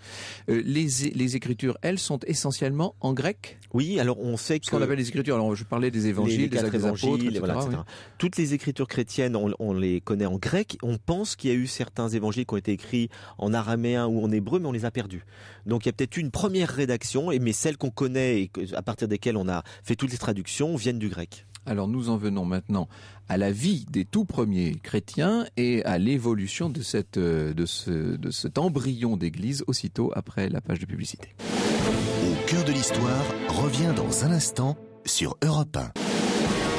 Euh, les, écritures, elles, sont essentiellement en grec Oui, alors on sait que... Ce qu'on appelle les écritures, alors je parlais des évangiles, des apôtres, etc. Toutes les écritures chrétiennes, on, on, les connaît en grec, on pense qu'il y a eu certains évangiles qui ont été écrits en araméen ou en hébreu, mais on les a perdus. Donc il y a peut-être une première rédaction, mais celles qu'on connaît et à partir desquelles on a fait toutes les traductions viennent du grec. Alors nous en venons maintenant à la vie des tout premiers chrétiens et à l'évolution de, euh, de, ce, de cet embryon d'église aussitôt après la page de publicité. Au cœur de l'histoire revient dans un instant sur Europe 1.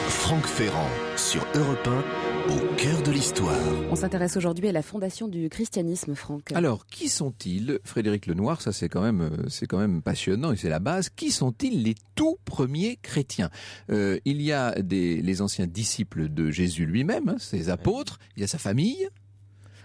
Franck Ferrand sur Europe 1 au cœur de l'histoire. On s'intéresse aujourd'hui à la fondation du christianisme, Franck. Alors, qui sont-ils Frédéric Lenoir, ça c'est quand même euh, c'est quand même passionnant et c'est la base. Qui sont-ils les tout premiers chrétiens euh, Il y a des, les anciens disciples de Jésus lui-même, hein, ses apôtres, il y a sa famille,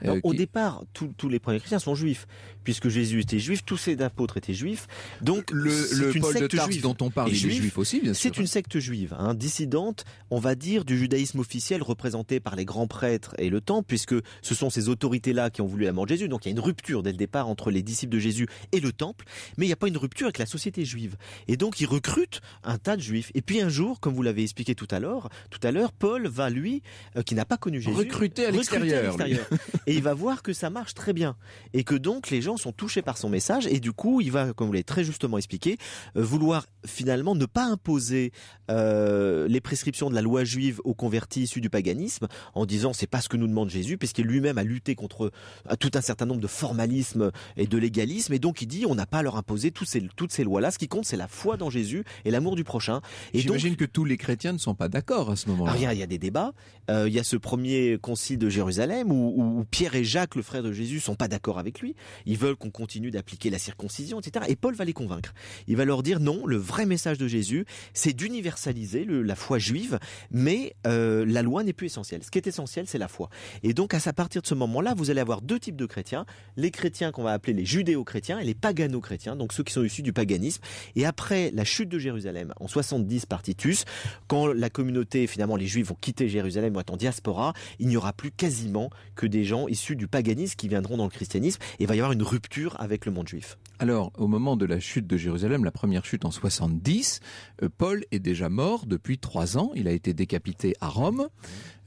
euh, au départ, tous les premiers chrétiens sont juifs, puisque Jésus était juif, tous ses apôtres étaient juifs. Donc le, le Paul de dont on parle, il est juif aussi, bien sûr. C'est une secte juive, hein, dissidente, on va dire, du judaïsme officiel représenté par les grands prêtres et le temple, puisque ce sont ces autorités-là qui ont voulu la mort de Jésus. Donc il y a une rupture dès le départ entre les disciples de Jésus et le temple, mais il n'y a pas une rupture avec la société juive. Et donc ils recrutent un tas de juifs. Et puis un jour, comme vous l'avez expliqué tout à l'heure, tout à l'heure, Paul va lui, euh, qui n'a pas connu Jésus, recruter à l'extérieur. et il va voir que ça marche très bien et que donc les gens sont touchés par son message et du coup il va, comme vous l'avez très justement expliqué, euh, vouloir finalement ne pas imposer euh, les prescriptions de la loi juive aux convertis issus du paganisme en disant c'est pas ce que nous demande Jésus puisqu'il lui-même a lutté contre euh, tout un certain nombre de formalismes et de légalisme et donc il dit on n'a pas à leur imposer toutes ces, lois-là. Ce qui compte c'est la foi dans Jésus et l'amour du prochain. j'imagine que tous les chrétiens ne sont pas d'accord à ce moment-là. Rien, il y a des débats. il y a ce premier concile de Jérusalem où, où, Pierre et Jacques, le frère de Jésus, sont pas d'accord avec lui. Ils veulent qu'on continue d'appliquer la circoncision, etc. Et Paul va les convaincre. Il va leur dire non, le vrai message de Jésus, c'est d'universaliser la foi juive, mais euh, la loi n'est plus essentielle. Ce qui est essentiel, c'est la foi. Et donc, à partir de ce moment-là, vous allez avoir deux types de chrétiens. Les chrétiens qu'on va appeler les judéo-chrétiens et les pagano-chrétiens, donc ceux qui sont issus du paganisme. Et après la chute de Jérusalem, en 70 par Titus, quand la communauté, finalement, les juifs vont quitter Jérusalem, vont être en diaspora, il n'y aura plus quasiment que des gens issus du paganisme qui viendront dans le christianisme et va y avoir une rupture avec le monde juif. Alors, au moment de la chute de Jérusalem, la première chute en 70, euh, Paul est déjà mort depuis trois ans. Il a été décapité à Rome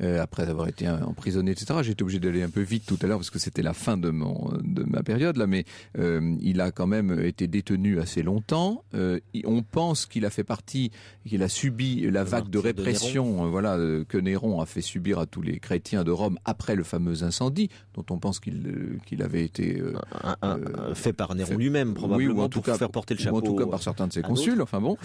euh, après avoir été emprisonné, etc. J'ai été obligé d'aller un peu vite tout à l'heure parce que c'était la fin de mon de ma période là, mais euh, il a quand même été détenu assez longtemps. on pense qu'il a fait partie, qu'il a subi la vague de répression, voilà, que Néron a fait subir à tous les chrétiens de Rome après le fameux incendie, dont on pense qu'il avait été fait par Néron lui-même probablement, ou en tout cas, faire porter le chapeau. en tout cas par certains de ses consuls, enfin bon.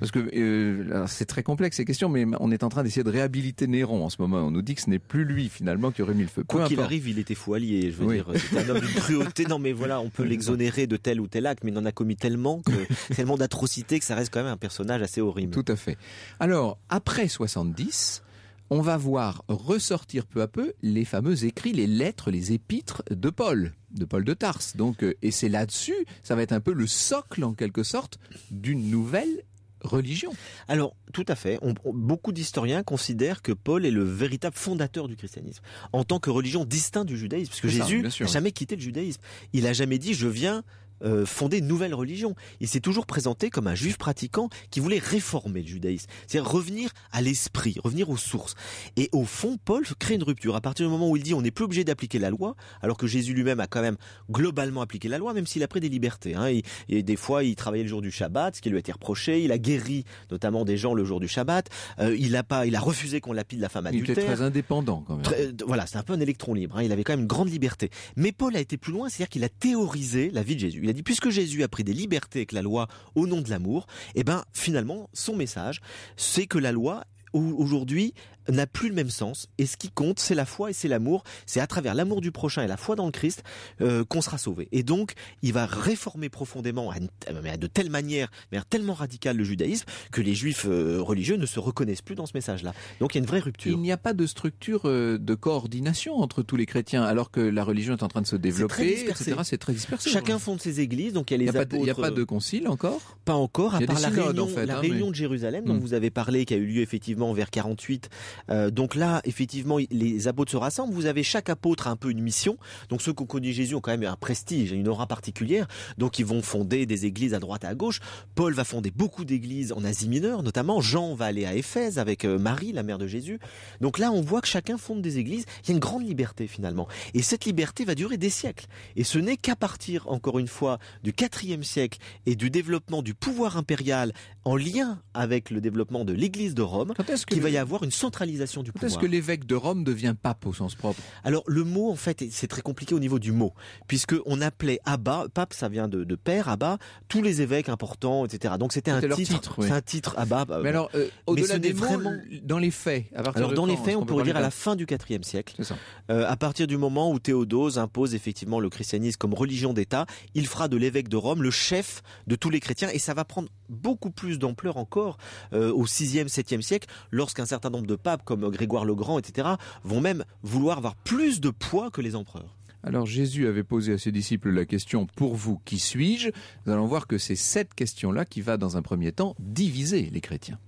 Parce que euh, c'est très complexe ces questions, mais on est en train d'essayer de réhabiliter Néron en ce moment. On nous dit que ce n'est plus lui finalement qui aurait mis le feu. Quoi qu'il arrive, il était fou allié. Je veux dire, c'est un homme d'une cruauté. Non, mais voilà, on peut l'exonérer de tel ou tel acte, mais il en a commis tellement que tellement d'atrocités que ça reste quand même un personnage assez horrible. Tout à fait. Alors après 70, on va voir ressortir peu à peu les fameux écrits, les lettres, les épîtres de Paul, de Paul de Tarse. Donc, euh, et c'est là-dessus, ça va être un peu le socle en quelque sorte d'une nouvelle religion. Alors, tout à fait. beaucoup d'historiens considèrent que Paul est le véritable fondateur du christianisme, en tant que religion distincte du judaïsme, parce que Jésus n'a jamais quitté le judaïsme. Il a jamais dit je viens euh, fonder fondé une nouvelle religion. Il s'est toujours présenté comme un juif pratiquant qui voulait réformer le judaïsme, c'est-à-dire revenir à l'esprit, revenir aux sources. Et au fond, Paul crée une rupture. À partir du moment où il dit on n'est plus obligé d'appliquer la loi, alors que Jésus lui-même a quand même globalement appliqué la loi, même s'il a pris des libertés. et hein. des fois, il travaillait le jour du Shabbat, ce qui lui a été reproché. Il a guéri notamment des gens le jour du Shabbat. Euh, il a pas, il a refusé qu'on lapide la femme adultère. Il était très indépendant quand même. Euh, voilà, c'est un peu un électron libre. Hein. Il avait quand même une grande liberté. Mais Paul a été plus loin, c'est-à-dire qu'il a théorisé la vie de Jésus. Il a dit puisque Jésus a pris des libertés avec la loi au nom de l'amour, eh ben finalement son message, c'est que la loi aujourd'hui n'a plus le même sens. Et ce qui compte, c'est la foi et c'est l'amour. C'est à travers l'amour du prochain et la foi dans le Christ euh, qu'on sera sauvé. Et donc, il va réformer profondément, mais de telle manière, mais tellement radicale le judaïsme que les juifs euh, religieux ne se reconnaissent plus dans ce message-là. Donc, il y a une vraie rupture. Il n'y a pas de structure euh, de coordination entre tous les chrétiens, alors que la religion est en train de se développer, C'est très dispersé. Chacun fonde ses églises, donc il y a les il n'y a, pas de concile encore Pas encore, à part la réunion, hein, de Jérusalem dont hmm. vous avez parlé, qui a eu lieu effectivement vers 48 euh, donc là, effectivement, les apôtres se rassemblent. Vous avez chaque apôtre un peu une mission. Donc ceux qui ont connu Jésus ont quand même un prestige, une aura particulière. Donc ils vont fonder des églises à droite et à gauche. Paul va fonder beaucoup d'églises en Asie mineure, notamment. Jean va aller à Éphèse avec euh, Marie, la mère de Jésus. Donc là, on voit que chacun fonde des églises. Il y a une grande liberté finalement. Et cette liberté va durer des siècles. Et ce n'est qu'à partir, encore une fois, du IVe siècle et du développement du pouvoir impérial en lien avec le développement de l'Église de Rome qu'il va y avoir une centralisation du pouvoir. Est-ce que l'évêque de Rome devient pape au sens propre Alors le mot, en fait, c'est très compliqué au niveau du mot, puisque on appelait Abba pape, ça vient de, père, Abba tous les évêques importants, etc. Donc c'était un titre, c'est un titre abba. Mais alors, euh, au-delà des mots, dans les faits, à partir alors dans les faits, on, pourrait dire à la fin du 4 IVe siècle, ça. Euh, à partir du moment où Théodose impose effectivement le christianisme comme religion d'État, il fera de l'évêque de Rome le chef de tous les chrétiens, et ça va prendre beaucoup plus d'ampleur encore euh, au 6e, 7e siècle, lorsqu'un certain nombre de papes comme Grégoire le Grand, etc., vont même vouloir avoir plus de poids que les empereurs. Alors Jésus avait posé à ses disciples la question Pour vous, qui suis-je Nous allons voir que c'est cette question-là qui va, dans un premier temps, diviser les chrétiens.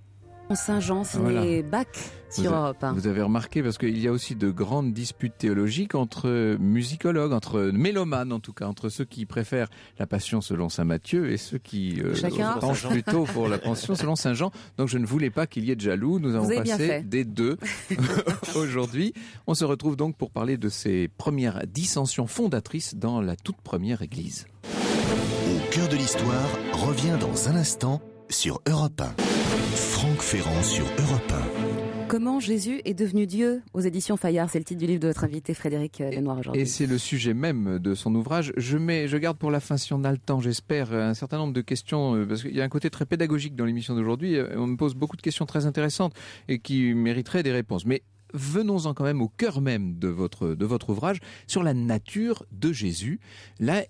Saint-Jean, c'est les bacs sur vous Europe. Vous avez remarqué, parce qu'il y a aussi de grandes disputes théologiques entre musicologues, entre mélomanes en tout cas, entre ceux qui préfèrent la passion selon Saint Matthieu et ceux qui euh, penchent plutôt pour la passion selon Saint Jean. Donc je ne voulais pas qu'il y ait de jaloux, nous avons passé des deux aujourd'hui. On se retrouve donc pour parler de ces premières dissensions fondatrices dans la toute première Église. Au cœur de l'histoire revient dans un instant sur Europe 1. Comment Jésus est devenu Dieu aux éditions Fayard, c'est le titre du livre de votre invité Frédéric euh, Lenoir aujourd'hui. Et c'est le sujet même de son ouvrage. Je mets, je garde pour la fin si on a le temps, j'espère, un certain nombre de questions euh, parce qu'il y a un côté très pédagogique dans l'émission d'aujourd'hui. Euh, on me pose beaucoup de questions très intéressantes et qui mériteraient des réponses. Mais venons-en quand même au cœur même de votre de votre ouvrage sur la nature de Jésus. Là,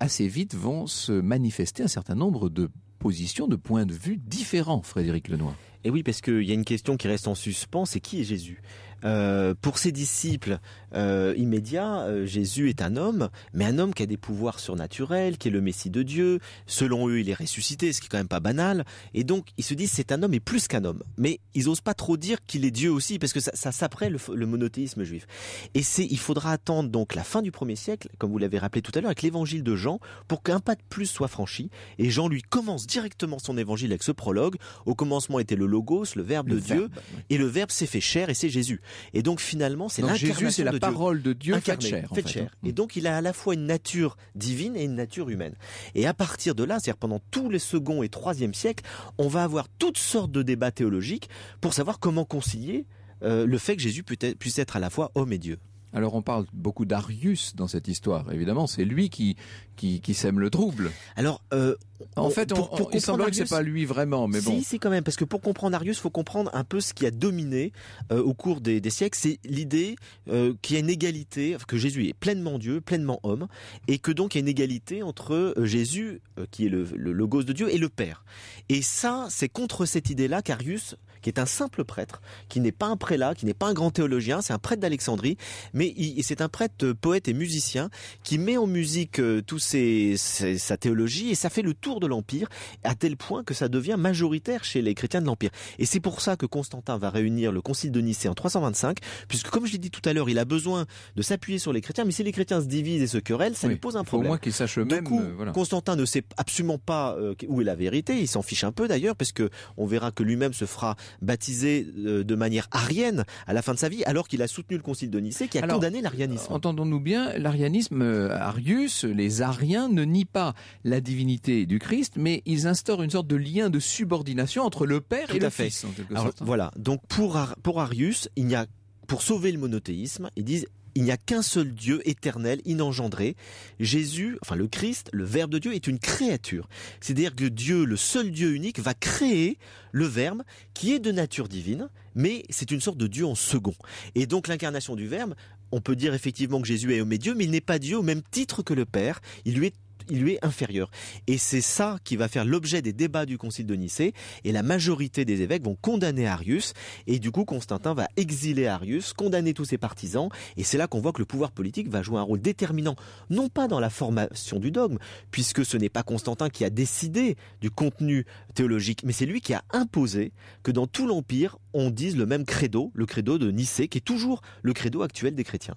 assez vite vont se manifester un certain nombre de positions, de points de vue différents, Frédéric Lenoir. Et oui, parce qu'il y a une question qui reste en suspens, c'est qui est Jésus euh, pour ses disciples euh, immédiats, euh, Jésus est un homme, mais un homme qui a des pouvoirs surnaturels, qui est le Messie de Dieu. Selon eux, il est ressuscité, ce qui est quand même pas banal. Et donc, ils se disent c'est un homme et plus qu'un homme. Mais ils n'osent pas trop dire qu'il est Dieu aussi, parce que ça, ça s'apprête le, monothéisme juif. Et c'est, il faudra attendre donc la fin du premier siècle, comme vous l'avez rappelé tout à l'heure, avec l'évangile de Jean, pour qu'un pas de plus soit franchi. Et Jean lui commence directement son évangile avec ce prologue. Au commencement était le logos, le Verbe de Dieu, et le Verbe s'est fait chair et c'est Jésus. Et donc finalement, c'est Jésus, c'est la parole de Dieu qui fait chair, fait. Hein. Et mm. donc il a à la fois une nature divine et une nature humaine. Et à partir de là, c'est-à-dire pendant tous les second et troisième siècles, on va avoir toutes sortes de débats théologiques pour savoir comment concilier euh, le fait que Jésus puisse être à la fois homme et Dieu. Alors on parle beaucoup d'Arius dans cette histoire, évidemment, c'est lui qui, qui, sème le trouble. Alors euh, en fait, on, pour, on, il que c'est pas lui vraiment, mais bon. Si, c'est quand même parce que pour comprendre Arius, faut comprendre un peu ce qui a dominé euh, au cours des, siècles, c'est l'idée euh, qu'il y a une égalité, que Jésus est pleinement Dieu, pleinement homme, et que donc il y a une égalité entre euh, Jésus, qui est le, le, le, gosse de Dieu, et le Père. Et ça, c'est contre cette idée-là qu'Arius qui est un simple prêtre, qui n'est pas un prélat, qui n'est pas un grand théologien, c'est un prêtre d'Alexandrie, mais c'est un prêtre euh, poète et musicien qui met en musique euh, toute sa théologie et ça fait le tour de l'Empire, à tel point que ça devient majoritaire chez les chrétiens de l'Empire. Et c'est pour ça que Constantin va réunir le concile de Nicée en 325, puisque comme je l'ai dit tout à l'heure, il a besoin de s'appuyer sur les chrétiens, mais si les chrétiens se divisent et se querellent, ça lui pose un problème. Au moins qu'ils sachent même. Coup, euh, Constantin ne sait absolument pas où est la vérité, il s'en fiche un peu d'ailleurs, parce que on verra que lui-même se fera baptisé euh, de manière arienne à la fin de sa vie, alors qu'il a soutenu le concile de Nicée qui a condamné l'arianisme. Euh, entendons-nous bien, l'arianisme, euh, Arius, les Ariens ne nient pas la divinité du Christ, mais ils instaurent une sorte de lien de subordination entre le Père et le fait. Fils. Hein. Voilà. Donc pour, pour Arius, il n'y a pour sauver le monothéisme, ils disent il n'y a qu'un seul Dieu éternel, inengendré. Jésus, enfin le Christ, le Verbe de Dieu, est une créature. C'est-à-dire que Dieu, le seul Dieu unique, va créer le Verbe qui est de nature divine, mais c'est une sorte de Dieu en second. Et donc l'incarnation du Verbe, on peut dire effectivement que Jésus est au Dieu, mais il n'est pas Dieu au même titre que le Père. Il lui est il lui est inférieur. Et c'est ça qui va faire l'objet des débats du concile de Nicée. Et la majorité des évêques vont condamner Arius. Et du coup, Constantin va exiler Arius, condamner tous ses partisans. Et c'est là qu'on voit que le pouvoir politique va jouer un rôle déterminant, non pas dans la formation du dogme, puisque ce n'est pas Constantin qui a décidé du contenu théologique, mais c'est lui qui a imposé que dans tout l'Empire, on dise le même credo, le credo de Nicée, qui est toujours le credo actuel des chrétiens.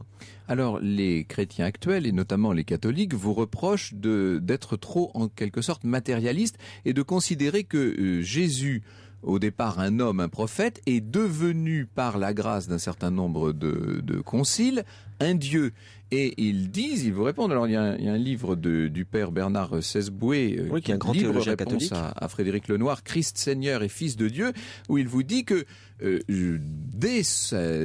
Alors, les chrétiens actuels, et notamment les catholiques, vous reprochent de d'être trop en quelque sorte matérialiste et de considérer que euh, Jésus au départ un homme, un prophète, est devenu par la grâce d'un certain nombre de, conciles un dieu. Et ils disent, ils vous répondent. Alors il y a un, livre de, du père Bernard cesboué euh, qui est un grand théologien catholique à, Frédéric Lenoir, Christ Seigneur et Fils de Dieu, où il vous dit que euh, dès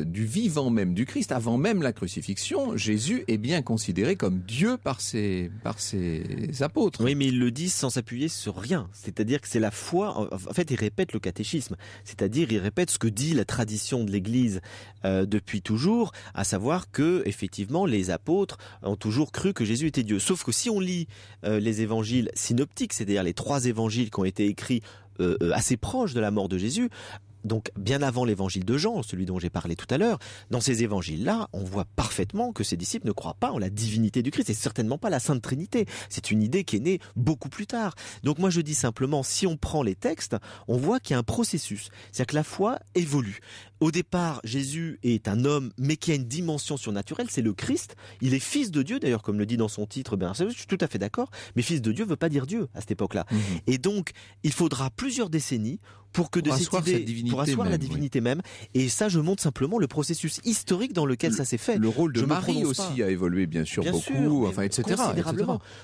du vivant même du Christ, avant même la crucifixion, Jésus est bien considéré comme Dieu par ses par ses apôtres. Oui, mais ils le disent sans s'appuyer sur rien. C'est-à-dire que c'est la foi. En fait, ils répètent le catéchisme. C'est-à-dire ils répètent ce que dit la tradition de l'Église euh, depuis toujours, à savoir que effectivement, les apôtres ont toujours cru que Jésus était Dieu. Sauf que si on lit euh, les évangiles synoptiques, c'est-à-dire les trois évangiles qui ont été écrits euh, euh, assez proches de la mort de Jésus, donc bien avant l'évangile de Jean, celui dont j'ai parlé tout à l'heure, dans ces évangiles-là, on voit parfaitement que ses disciples ne croient pas en la divinité du Christ et certainement pas la Sainte Trinité. C'est une idée qui est née beaucoup plus tard. Donc moi je dis simplement, si on prend les textes, on voit qu'il y a un processus. C'est-à-dire que la foi évolue. Au départ, Jésus est un homme, mais qui a une dimension surnaturelle, c'est le Christ. Il est fils de Dieu, d'ailleurs, comme le dit dans son titre, ben, je suis tout à fait d'accord, mais fils de Dieu veut pas dire Dieu à cette époque-là. Mmh. Et donc, il faudra plusieurs décennies pour que de cette pour asseoir la divinité même. Et ça, je montre simplement le processus historique dans lequel ça s'est fait. Le rôle de Marie aussi a évolué bien sûr beaucoup, enfin etc.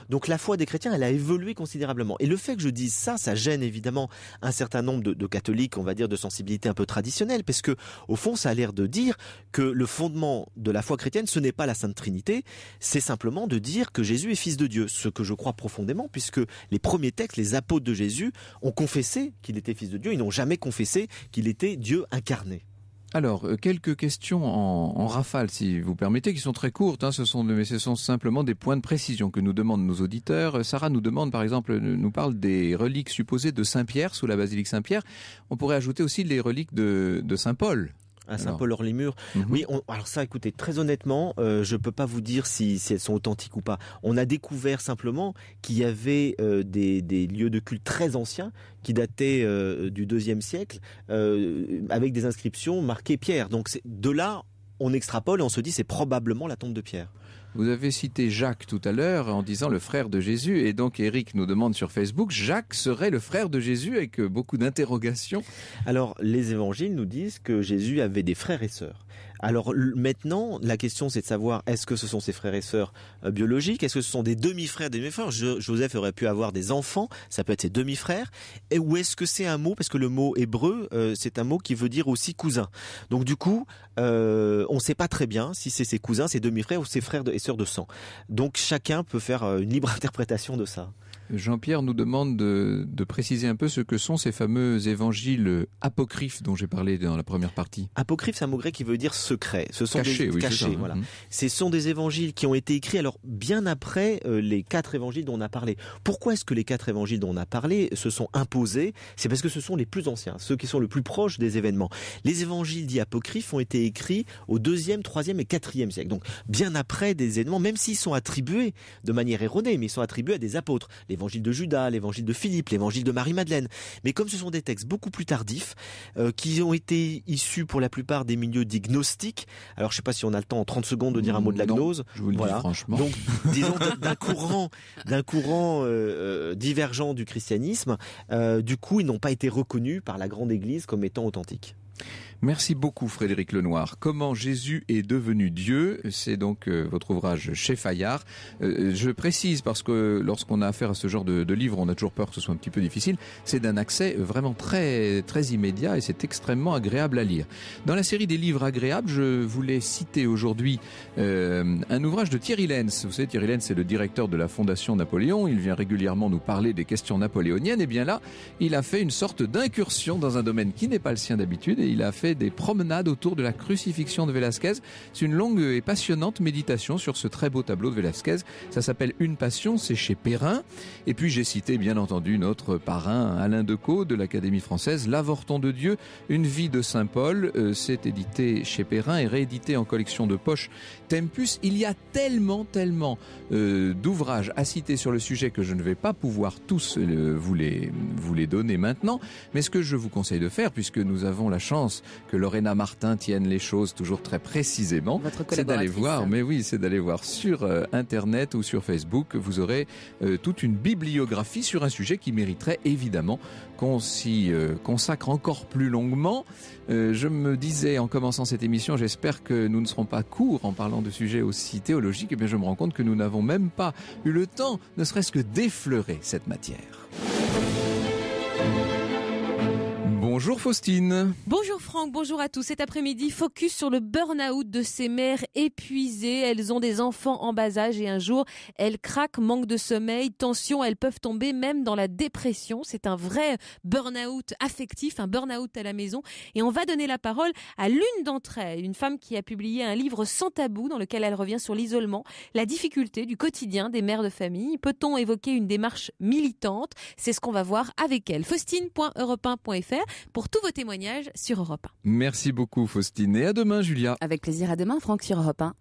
Donc la foi des chrétiens, elle a évolué considérablement. Et le fait que je dise ça, ça gêne évidemment un certain nombre de, catholiques, on va dire, de sensibilité un peu traditionnelle, parce que au fond, ça a l'air de dire que le fondement de la foi chrétienne, ce n'est pas la Sainte Trinité, c'est simplement de dire que Jésus est fils de Dieu, ce que je crois profondément, puisque les premiers textes, les apôtres de Jésus, ont confessé qu'il était fils de Dieu n'ont jamais confessé qu'il était Dieu incarné. Alors, euh, quelques questions en, rafale, si vous permettez, qui sont très courtes, hein. ce sont, mais ce sont simplement des points de précision que nous demandent nos auditeurs. Euh, Sarah nous demande, par exemple, nous parle des reliques supposées de Saint-Pierre, sous la basilique Saint-Pierre. On pourrait ajouter aussi les reliques de Saint-Paul à saint paul hors Oui, alors ça, écoutez, très honnêtement, Je euh, je peux pas vous dire si, elles sont authentiques ou pas. On a découvert simplement qu'il y avait euh, des, lieux de culte très anciens qui dataient euh, du deuxième siècle avec des inscriptions marquées Pierre. Donc de là, on extrapole et on se dit c'est probablement la tombe de Pierre. Vous avez cité Jacques tout à l'heure en disant le frère de Jésus. Et donc, Eric nous demande sur Facebook, Jacques serait le frère de Jésus avec euh, beaucoup d'interrogations. Alors, les évangiles nous disent que Jésus avait des frères et sœurs. Alors maintenant, la question c'est de savoir est-ce que ce sont ses frères et sœurs euh, biologiques, est-ce que ce sont des demi-frères, des demi-frères. Joseph aurait pu avoir des enfants, ça peut être ses demi-frères, et ou est-ce que c'est un mot parce que le mot hébreu euh, c'est un mot qui veut dire aussi cousin. Donc du coup, euh, on ne sait pas très bien si c'est ses cousins, ses demi-frères ou ses frères et sœurs de sang. Donc chacun peut faire une libre interprétation de ça. Jean-Pierre nous demande de, préciser un peu ce que sont ces fameux évangiles apocryphes dont j'ai parlé dans la première partie. Apocryphe, c'est un mot grec qui veut dire secret. Ce sont cachés, hein. voilà. Mmh. Ce sont des évangiles qui ont été écrits alors bien après euh, les quatre évangiles dont on a parlé. Pourquoi est-ce que les quatre évangiles dont on a parlé se sont imposés C'est parce que ce sont les plus anciens, ceux qui sont le plus proches des événements. Les évangiles dits apocryphes ont été écrits au deuxième, troisième et quatrième siècle. Donc bien après des événements, même s'ils sont attribués de manière erronée, mais ils sont attribués à des apôtres l'évangile de Judas, l'évangile de Philippe, l'évangile de Marie-Madeleine. Mais comme ce sont des textes beaucoup plus tardifs, euh, qui ont été issus pour la plupart des milieux d'ignostiques. alors je sais pas si on a le temps en 30 secondes de dire un mot de la gnose. je vous le dis franchement. Donc, d'un courant, d'un courant euh, euh, divergent du christianisme, du coup, ils n'ont pas été reconnus par la grande église comme étant authentiques. Merci beaucoup Frédéric Lenoir. Comment Jésus est devenu Dieu, c'est donc euh, votre ouvrage chez Fayard. Euh, euh, je précise parce que lorsqu'on a affaire à ce genre de, livres, on a toujours peur que ce soit un petit peu difficile. C'est d'un accès vraiment très très immédiat et c'est extrêmement agréable à lire. Dans la série des livres agréables, je voulais citer aujourd'hui un ouvrage de Thierry Lenz. Vous savez, Thierry Lenz est le directeur de la Fondation Napoléon. Il vient régulièrement nous parler des questions napoléoniennes. Et eh bien là, il a fait une sorte d'incursion dans un domaine qui n'est pas le sien d'habitude et il a fait des promenades autour de la crucifixion de Velázquez. C'est une longue et passionnante méditation sur ce très beau tableau de Velázquez. Ça s'appelle Une passion, c'est chez Perrin. Et puis j'ai cité bien entendu notre parrain Alain Decaux de l'Académie française, L'Avorton de Dieu, une vie de Saint Paul. Euh, c'est édité chez Perrin et réédité en collection de poche Tempus. Il y a tellement, tellement euh, d'ouvrages à citer sur le sujet que je ne vais pas pouvoir tous euh, vous, les, vous les donner maintenant. Mais ce que je vous conseille de faire, puisque nous avons la chance que Lorena Martin tienne les choses toujours très précisément, c'est d'aller voir, mais oui, c'est d'aller voir sur euh, Internet ou sur Facebook, vous aurez euh, toute une bibliographie sur un sujet qui mériterait évidemment qu'on s'y euh, consacre encore plus longuement. je me disais en commençant cette émission, j'espère que nous ne serons pas courts en parlant de sujets aussi théologiques, et eh bien je me rends compte que nous n'avons même pas eu le temps, ne serait-ce que d'effleurer cette matière. Bonjour Faustine. Bonjour Franck, bonjour à tous. Cet après-midi, focus sur le burn-out de ces mères épuisées. Elles ont des enfants en bas âge et un jour, elles craquent, manque de sommeil, tension, elles peuvent tomber même dans la dépression. C'est un vrai burn-out affectif, un burn-out à la maison. Et on va donner la parole à l'une d'entre elles, une femme qui a publié un livre sans tabou dans lequel elle revient sur l'isolement, la difficulté du quotidien des mères de famille. Peut-on évoquer une démarche militante C'est ce qu'on va voir avec elle. faustineeurope pour tous vos témoignages sur Europe 1. Merci beaucoup Faustine et à demain Julia. Avec plaisir à demain Franck sur Europe 1.